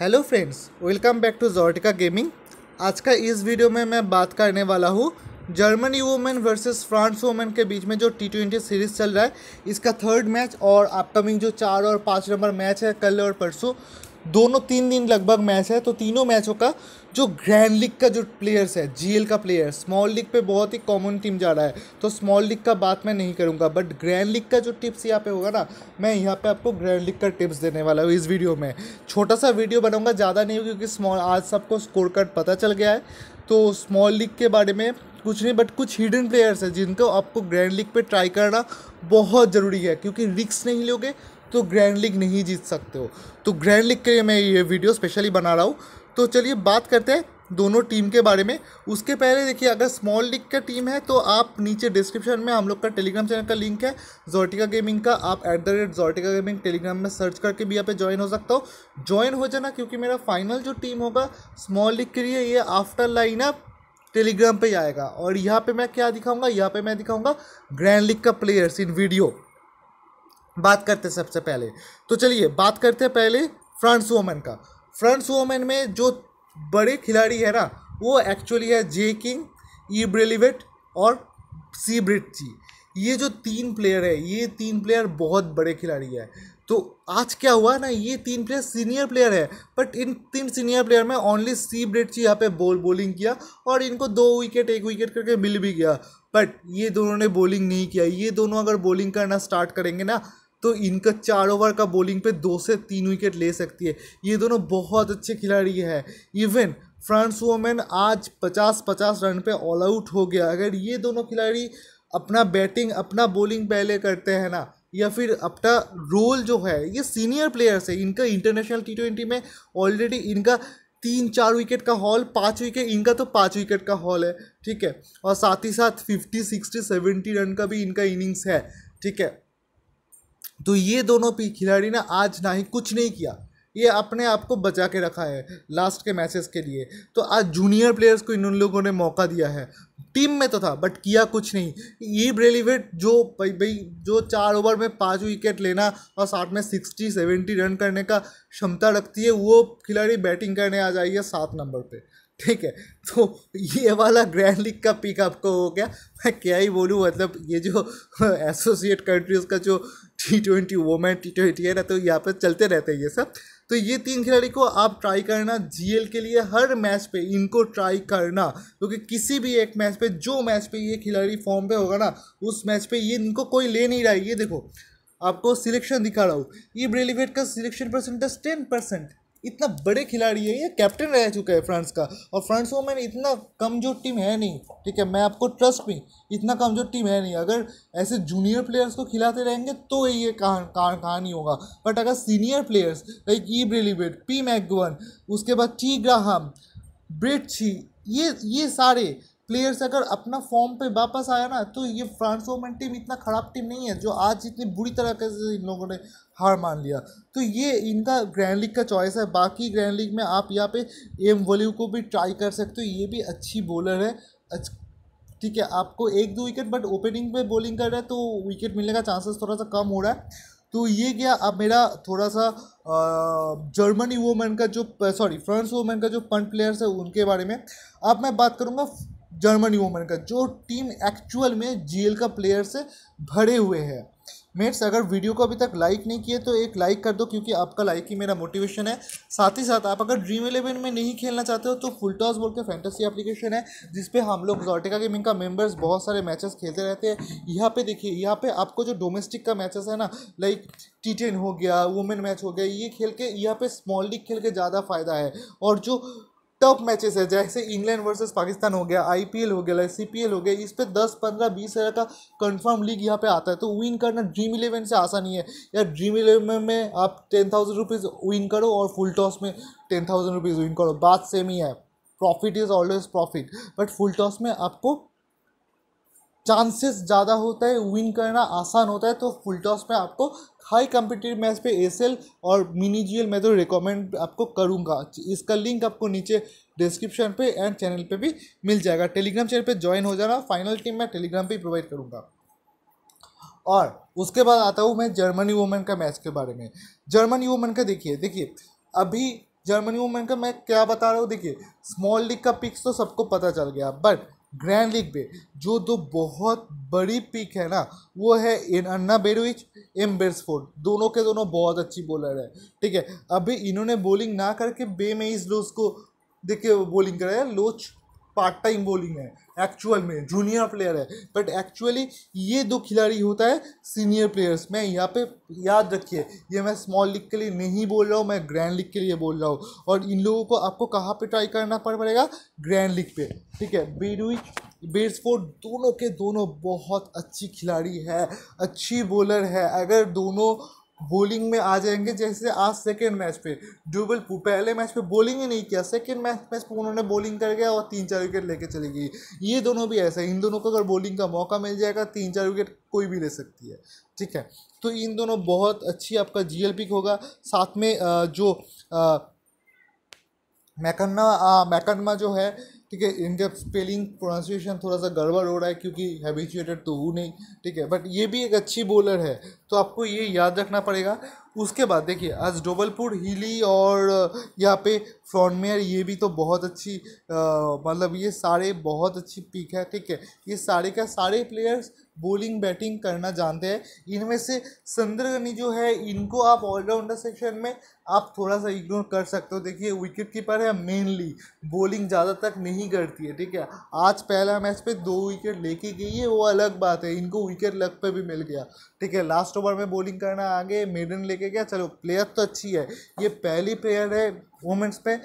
hello friends welcome back to जॉर्टिका gaming आज का इस वीडियो में मैं बात करने वाला हूँ Germany women versus France women के बीच में जो टी ट्वेंटी सीरीज़ चल रहा है इसका थर्ड मैच और अपकमिंग जो चार और पाँच नंबर मैच है कल और परसों दोनों तीन दिन लगभग मैच है तो तीनों मैचों का जो ग्रैंड लीग का जो प्लेयर्स है जीएल का प्लेयर स्मॉल लीग पे बहुत ही कॉमन टीम जा रहा है तो स्मॉल लीग का बात मैं नहीं करूँगा बट ग्रैंड लीग का जो टिप्स यहाँ पे होगा ना मैं यहाँ पे आपको ग्रैंड लीग का टिप्स देने वाला हूँ इस वीडियो में छोटा सा वीडियो बनाऊँगा ज़्यादा नहीं क्योंकि स्मॉल आज सबको स्कोर कार्ड पता चल गया है तो स्मॉल लीग के बारे में कुछ नहीं बट कुछ हिडन प्लेयर्स हैं जिनको आपको ग्रैंड लीग पे ट्राई करना बहुत ज़रूरी है क्योंकि रिक्स नहीं लोगे तो ग्रैंड लीग नहीं जीत सकते हो तो ग्रैंड लीग के लिए मैं ये वीडियो स्पेशली बना रहा हूँ तो चलिए बात करते हैं दोनों टीम के बारे में उसके पहले देखिए अगर स्मॉल लीग का टीम है तो आप नीचे डिस्क्रिप्शन में हम लोग का टेलीग्राम चैनल का लिंक है जोटिका गेमिंग का आप एट द रेट जोटिका गेमिंग टेलीग्राम में सर्च करके भी यहाँ पे ज्वाइन हो सकता हो ज्वाइन हो जाना क्योंकि मेरा फाइनल जो टीम होगा स्मॉल लीग के लिए ये आफ्टर लाइन अप टेलीग्राम पर आएगा और यहाँ पर मैं क्या दिखाऊँगा यहाँ पर मैं दिखाऊँगा ग्रैंड लीग का प्लेयर्स इन वीडियो बात करते हैं सबसे पहले तो चलिए बात करते हैं पहले फ्रांस वोमेन का फ्रांस वोमेन में जो बड़े खिलाड़ी है ना वो एक्चुअली है जे किंग ई ब्रेलिवेट और सी ब्रिटची ये जो तीन प्लेयर है ये तीन प्लेयर बहुत बड़े खिलाड़ी है तो आज क्या हुआ ना ये तीन प्लेयर सीनियर प्लेयर है बट इन तीन सीनियर प्लेयर में ओनली सी ब्रेडची यहाँ पे बॉल बॉलिंग किया और इनको दो विकेट एक विकेट करके मिल भी गया बट ये दोनों ने बॉलिंग नहीं किया ये दोनों अगर बॉलिंग करना स्टार्ट करेंगे ना तो इनका चार ओवर का बॉलिंग पे दो से तीन विकेट ले सकती है ये दोनों बहुत अच्छे खिलाड़ी है इवन फ्रांस वोमेन आज पचास पचास रन पे ऑल आउट हो गया अगर ये दोनों खिलाड़ी अपना बैटिंग अपना बॉलिंग पहले करते हैं ना या फिर अपना रोल जो है ये सीनियर प्लेयर्स है इनका इंटरनेशनल टी ट्वेंटी में ऑलरेडी इनका तीन चार विकेट का हॉल पाँच विकेट इनका तो पाँच विकेट का हॉल है ठीक है और साथ ही साथ फिफ्टी सिक्सटी सेवेंटी रन का भी इनका इनिंग्स है ठीक है तो ये दोनों खिलाड़ी ने आज ना ही कुछ नहीं किया ये अपने आप को बचा के रखा है लास्ट के मैचेस के लिए तो आज जूनियर प्लेयर्स को इन लोगों ने मौका दिया है टीम में तो था बट किया कुछ नहीं ये ब्रेलीवेट जो भाई भाई जो चार ओवर में पाँच विकेट लेना और साथ में सिक्सटी सेवेंटी रन करने का क्षमता रखती है वो खिलाड़ी बैटिंग करने आ जाइए सात नंबर पर ठीक है तो ये वाला ग्रैंड लीग का पिक आपको हो गया मैं क्या ही बोलूँ मतलब ये जो एसोसिएट कंट्रीज़ का जो T twenty women T twenty है ना तो यहाँ पर चलते रहते हैं ये सब तो ये तीन खिलाड़ी को आप ट्राई करना जीएल के लिए हर मैच पे इनको ट्राई करना क्योंकि तो किसी भी एक मैच पे जो मैच पे ये खिलाड़ी फॉर्म पे होगा ना उस मैच पे ये इनको कोई ले नहीं रहा है ये देखो आपको सिलेक्शन दिखा रहा हूँ ई ब्रेलीवेट का सिलेक्शन परसेंटेज टेन परसेंट इतना बड़े खिलाड़ी है ये कैप्टन रह चुका है फ्रांस का और फ्रांस वो मैंने इतना कमजोर टीम है नहीं ठीक है मैं आपको ट्रस्ट में इतना कमजोर टीम है नहीं अगर ऐसे जूनियर प्लेयर्स को खिलाते रहेंगे तो ये कहाँ कहान कहानी होगा बट अगर सीनियर प्लेयर्स लाइक ई ब्रेलीवेट पी मैगवन उसके बाद टी ग्राहम ब्रिटी ये ये सारे प्लेयर्स अगर अपना फॉर्म पे वापस आया ना तो ये फ्रांस वोमेन टीम इतना ख़राब टीम नहीं है जो आज इतनी बुरी तरह से इन लोगों ने हार मान लिया तो ये इनका ग्रैंड लीग का चॉइस है बाकी ग्रैंड लीग में आप यहाँ पे एम वल्यू को भी ट्राई कर सकते हो ये भी अच्छी बॉलर है ठीक है आपको एक दो विकेट बट ओपनिंग में बॉलिंग कर रहा है तो विकेट मिलने का चांसेस थोड़ा सा कम हो रहा है तो ये गया अब मेरा थोड़ा सा जर्मनी वोमेन का जो सॉरी फ्रांस वोमेन का जो पंट प्लेयर्स है उनके बारे में अब मैं बात करूँगा जर्मनी वुमेन का जो टीम एक्चुअल में जी का प्लेयर से भरे हुए हैं मेट्स अगर वीडियो को अभी तक लाइक नहीं किए तो एक लाइक कर दो क्योंकि आपका लाइक ही मेरा मोटिवेशन है साथ ही साथ आप अगर ड्रीम इलेवन में नहीं खेलना चाहते हो तो फुल टॉस बोल के फैंटेसी एप्लीकेशन है जिसपे हम लोग जोटिका गेमिंग का मेंबर्स बहुत सारे मैचेस खेलते रहते हैं यहाँ पे देखिए यहाँ पे आपको जो डोमेस्टिक का मैचेस है ना लाइक टी टेन हो गया वुमेन मैच हो गया ये खेल के यहाँ पे स्मॉल लीग खेल के ज़्यादा फायदा है और जो टफ मैचेस है जैसे इंग्लैंड वर्सेस पाकिस्तान हो गया आईपीएल हो गया सी हो गया इस पर दस पंद्रह बीस हज़ार का कंफर्म लीग यहाँ पे आता है तो विन करना ड्रीम इलेवन से आसान ही है या ड्रीम इलेवन में आप टेन थाउजेंड रुपीज़ विन करो और फुल टॉस में टेन थाउजेंड रुपीज़ विन करो बात सेम ही है profit is always profit but full toss में आपको चांसेस ज़्यादा होता है विन करना आसान होता है तो फुल टॉस में आपको हाई कम्पिटिटिव मैच पे एसएल और मिनी जीएल मैं तो रिकमेंड आपको करूँगा इसका लिंक आपको नीचे डिस्क्रिप्शन पे एंड चैनल पे भी मिल जाएगा टेलीग्राम चैनल पे ज्वाइन हो जाना फाइनल टीम मैं टेलीग्राम पे प्रोवाइड करूँगा और उसके बाद आता हूँ मैं जर्मनी वुमेन का मैच के बारे में जर्मनी वुमेन का देखिए देखिए अभी जर्मनी वुमेन का मैं क्या बता रहा हूँ देखिए स्मॉल लीग का पिक्स तो सबको पता चल गया बट ग्रैंड लीग पे जो दो बहुत बड़ी पिक है ना वो है इन अन्ना बेडविच एम बेर्सफोर्ड दोनों के दोनों बहुत अच्छी बॉलर है ठीक है अभी इन्होंने बॉलिंग ना करके बेमेज लोज को देखिए बॉलिंग कराया लोच पार्ट टाइम बॉलिंग है एक्चुअल में जूनियर प्लेयर है बट एक्चुअली ये दो खिलाड़ी होता है सीनियर प्लेयर्स मैं यहाँ पे याद रखिए ये मैं स्मॉल लीग के लिए नहीं बोल रहा हूँ मैं ग्रैंड लीग के लिए बोल रहा हूँ और इन लोगों को आपको कहाँ पे ट्राई करना पड़ पड़ेगा ग्रैंड लीग पे ठीक है बेडुई बेट्सफोर्ड दोनों के दोनों बहुत अच्छी खिलाड़ी है अच्छी बॉलर है अगर दोनों बॉलिंग में आ जाएंगे जैसे आज सेकेंड मैच पे डुबल पहले मैच पे बॉलिंग ही नहीं किया सेकेंड मैच मैच पे उन्होंने बॉलिंग कर गया और तीन चार विकेट लेके चली गई ये दोनों भी ऐसा है इन दोनों को अगर बॉलिंग का मौका मिल जाएगा तीन चार विकेट कोई भी ले सकती है ठीक है तो इन दोनों बहुत अच्छी आपका जी पिक होगा साथ में जो मैकन्ना मैकन्मा जो है ठीक है इनका स्पेलिंग प्रोनाउंसिएशन थोड़ा सा गड़बड़ हो रहा है क्योंकि हैबिचुएटेड तो वो नहीं ठीक है बट ये भी एक अच्छी बॉलर है तो आपको ये याद रखना पड़ेगा उसके बाद देखिए आज डोबलपुर हिली और यहाँ पे फ्रॉनमेयर ये भी तो बहुत अच्छी मतलब ये सारे बहुत अच्छी पिक है ठीक है ये सारे का सारे प्लेयर्स बॉलिंग बैटिंग करना जानते हैं इनमें से संद्रगनी जो है इनको आप ऑलराउंडर सेक्शन में आप थोड़ा सा इग्नोर कर सकते हो देखिए विकेट कीपर है मेनली बॉलिंग ज़्यादा तक नहीं करती है ठीक है आज पहला मैच पे दो विकेट लेके गई है वो अलग बात है इनको विकेट लग पे भी मिल गया ठीक है लास्ट ओवर में बॉलिंग करना आगे मेडन लेके लेके गया चलो प्लेयर तो अच्छी है ये पहली प्लेयर है वुमेंस पे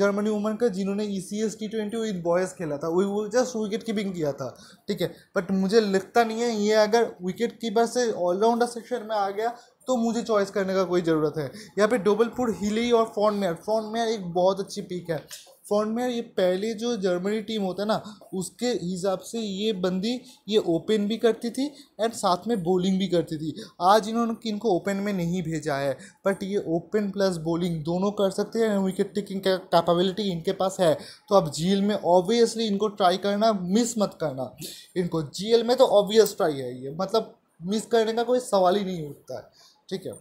जर्मनी वुमेन का जिन्होंने E C S T twenty with boys खेला था वही वो जस्ट विकेट कीपिंग किया था ठीक है बट मुझे लगता नहीं है ये अगर विकेट कीपर से ऑलराउंडर सेक्शन में आ गया तो मुझे चॉइस करने का कोई ज़रूरत है यहाँ पे डोबलपुर हिली और फॉन मेयर फॉन मेयर एक बहुत अच्छी पिक है फॉन्ट में ये पहले जो जर्मनी टीम होता है ना उसके हिसाब से ये बंदी ये ओपन भी करती थी एंड साथ में बॉलिंग भी करती थी आज इन्होंने इनको ओपन में नहीं भेजा है बट ये ओपन प्लस बॉलिंग दोनों कर सकते हैं विकेट टेकिंग कैपेबिलिटी इनके पास है तो अब जी में ऑब्वियसली इनको ट्राई करना मिस मत करना इनको जी में तो ऑब्वियस ट्राई है ये मतलब मिस करने का कोई सवाल ही नहीं उठता है ठीक है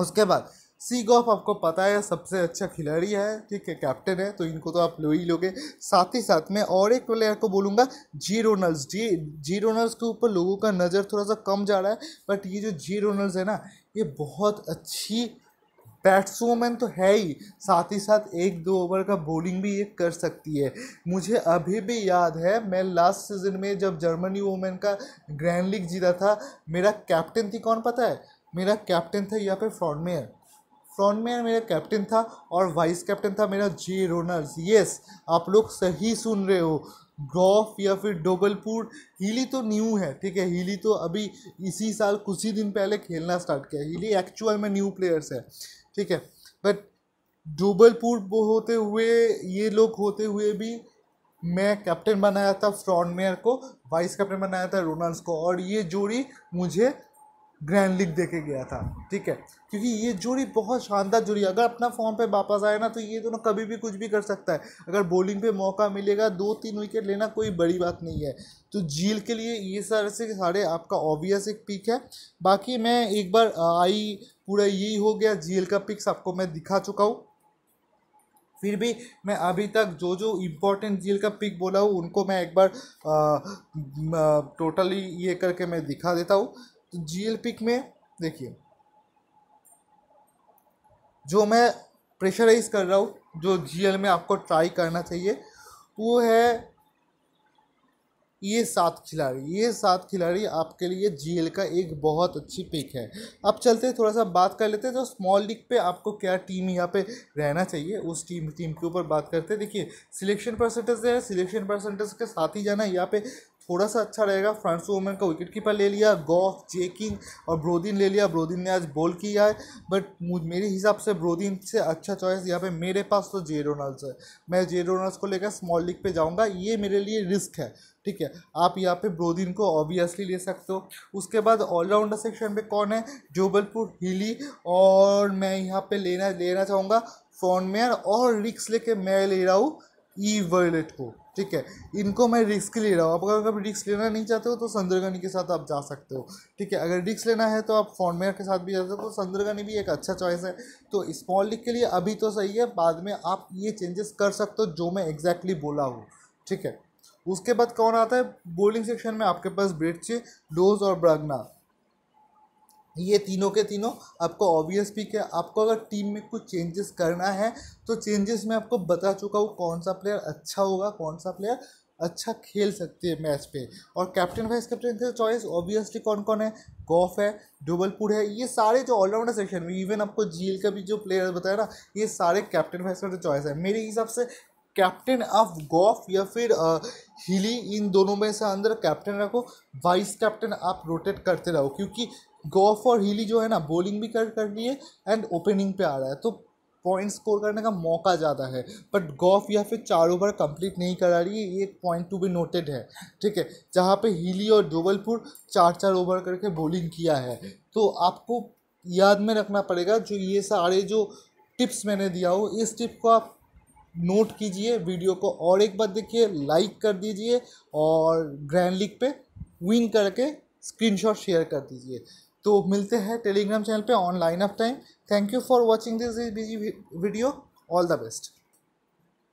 उसके बाद सी गॉफ आपको पता है सबसे अच्छा खिलाड़ी है ठीक है कैप्टन है तो इनको तो आप लो ही लोगे साथ ही साथ मैं और एक प्लेयर को बोलूँगा जी रोनल्स जी जी रोनल्स के ऊपर लोगों का नज़र थोड़ा सा कम जा रहा है बट ये जो जी रोनल्स है ना ये बहुत अच्छी बैट्समैन तो है ही साथ ही साथ एक दो ओवर का बॉलिंग भी ये कर सकती है मुझे अभी भी याद है मैं लास्ट सीजन में जब जर्मनी वोमेन का ग्रैंड लीग जीता था मेरा कैप्टन थी कौन पता है मेरा कैप्टन था यहाँ पे फ्रॉडमेयर फ्रॉन्ट में मेरा कैप्टन था और वाइस कैप्टन था मेरा जे रोनर्स यस आप लोग सही सुन रहे हो ग्रॉफ या फिर डोबलपुर हीली तो न्यू है ठीक है हीली तो अभी इसी साल कुछ ही दिन पहले खेलना स्टार्ट किया हीली एक्चुअल में न्यू प्लेयर्स है ठीक है बट डोबलपुर होते हुए ये लोग होते हुए भी मैं कैप्टन बनाया था फ्रॉन्टमेयर को वाइस कैप्टन बनाया था रोनल्ड्स को और ये जोड़ी मुझे ग्रैंड लीग देखे गया था ठीक है क्योंकि ये जोड़ी बहुत शानदार जोड़ी है अगर अपना फॉर्म पे वापस आए ना तो ये दोनों कभी भी कुछ भी कर सकता है अगर बॉलिंग पे मौका मिलेगा दो तीन विकेट लेना कोई बड़ी बात नहीं है तो झील के लिए ये सारे से सारे आपका ऑब्वियस एक पिक है बाकी मैं एक बार आई पूरा यही हो गया झील का पिक्स आपको मैं दिखा चुका हूँ फिर भी मैं अभी तक जो जो इम्पोर्टेंट झील का पिक बोला हूँ उनको मैं एक बार आ, आ, टोटली ये करके मैं दिखा देता हूँ तो जीएल पिक में देखिए जो मैं प्रेशराइज कर रहा हूँ जो जीएल में आपको ट्राई करना चाहिए वो है ये सात खिलाड़ी ये सात खिलाड़ी आपके लिए जीएल का एक बहुत अच्छी पिक है अब चलते थोड़ा सा बात कर लेते हैं तो स्मॉल लीग पे आपको क्या टीम यहाँ पे रहना चाहिए उस टीम टीम के ऊपर बात करते हैं देखिए सिलेक्शन परसेंटेज है सिलेक्शन परसेंटेज के साथ ही जाना यहाँ पे थोड़ा सा अच्छा रहेगा फ्रांसो वोमेन का विकेट कीपर ले लिया गॉफ जेकिंग और ब्रोदिन ले लिया ब्रोदिन ने आज बॉल किया है बट मेरे हिसाब से ब्रोदिन से अच्छा चॉइस यहाँ पे मेरे पास तो जे रोनल्ड्स है मैं जे रोनल्ड्स को लेकर स्मॉल लीग पे जाऊँगा ये मेरे लिए रिस्क है ठीक है आप यहाँ पे ब्रोदिन को ऑब्वियसली ले सकते हो उसके बाद ऑलराउंडर सेक्शन पे कौन है जोबलपुर हिली और मैं यहाँ पे लेना लेना चाहूँगा फॉर्न मेयर और रिक्स लेके मैं ले रहा हूँ ई वर्लेट को ठीक है इनको मैं रिस्क ले रहा हूँ आप अगर कभी रिस्क लेना नहीं चाहते हो तो संदरगनी के साथ आप जा सकते हो ठीक है अगर रिस्क लेना है तो आप फॉर्मेयर के साथ भी जा सकते हो तो संदरगनी भी एक अच्छा चॉइस है तो स्मॉल लीग के लिए अभी तो सही है बाद में आप ये चेंजेस कर सकते हो जो मैं एग्जैक्टली बोला हूँ ठीक है उसके बाद कौन आता है बोलिंग सेक्शन में आपके पास ब्रेडचे डोज और ब्रगना ये तीनों के तीनों आपको ऑब्वियस पिक है आपको अगर टीम में कुछ चेंजेस करना है तो चेंजेस मैं आपको बता चुका हूँ कौन सा प्लेयर अच्छा होगा कौन सा प्लेयर अच्छा खेल सकते हैं मैच पे और कैप्टन वाइस कैप्टन का चॉइस ऑब्वियसली कौन कौन है गॉफ है डुबलपुर है ये सारे जो ऑलराउंडर सेक्शन में इवन आपको जील का भी जो प्लेयर बताया ना ये सारे कैप्टन वाइस कैप्टन चॉइस है मेरे हिसाब से कैप्टन ऑफ गॉफ या फिर आ, हिली इन दोनों में से अंदर कैप्टन रखो वाइस कैप्टन आप रोटेट करते रहो क्योंकि गो फॉर हीली जो है ना बॉलिंग भी कर कर रही है एंड ओपनिंग पे आ रहा है तो पॉइंट स्कोर करने का मौका ज़्यादा है बट गॉफ या फिर चार ओवर कंप्लीट नहीं करा रही है ये एक पॉइंट टू भी नोटेड है ठीक है जहाँ पे हीली और जोबलपुर चार चार ओवर करके बॉलिंग किया है तो आपको याद में रखना पड़ेगा जो ये सारे जो टिप्स मैंने दिया हो इस टिप को आप नोट कीजिए वीडियो को और एक बार देखिए लाइक कर दीजिए और ग्रैंड लीग पे विन करके स्क्रीनशॉट शेयर कर दीजिए तो मिलते हैं टेलीग्राम चैनल पे on line of time thank you for watching this video all the best